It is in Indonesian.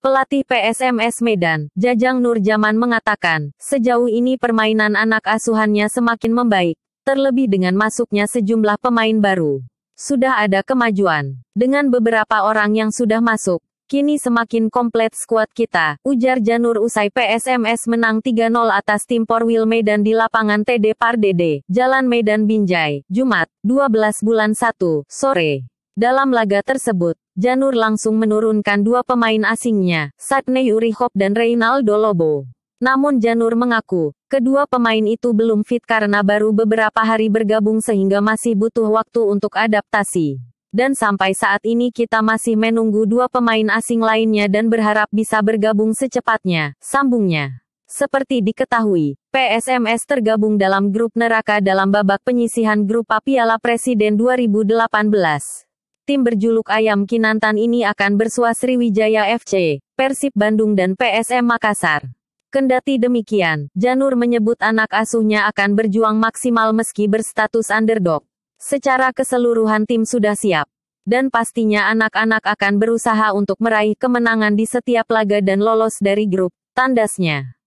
Pelatih PSMS Medan, Jajang Nurjaman mengatakan, sejauh ini permainan anak asuhannya semakin membaik, terlebih dengan masuknya sejumlah pemain baru. Sudah ada kemajuan. Dengan beberapa orang yang sudah masuk, kini semakin komplit skuad kita, ujar Janur usai PSMS menang 3-0 atas tim Porwil Medan di lapangan TD Pardede, Jalan Medan Binjai, Jumat, 12 bulan 1, sore. Dalam laga tersebut, Janur langsung menurunkan dua pemain asingnya, Sadney Urihop dan Reinaldo Lobo. Namun Janur mengaku, kedua pemain itu belum fit karena baru beberapa hari bergabung sehingga masih butuh waktu untuk adaptasi. Dan sampai saat ini kita masih menunggu dua pemain asing lainnya dan berharap bisa bergabung secepatnya, sambungnya. Seperti diketahui, PSMS tergabung dalam grup neraka dalam babak penyisihan grup Piala Presiden 2018 tim berjuluk Ayam Kinantan ini akan bersuah Sriwijaya FC, Persib Bandung dan PSM Makassar. Kendati demikian, Janur menyebut anak asuhnya akan berjuang maksimal meski berstatus underdog. Secara keseluruhan tim sudah siap. Dan pastinya anak-anak akan berusaha untuk meraih kemenangan di setiap laga dan lolos dari grup, tandasnya.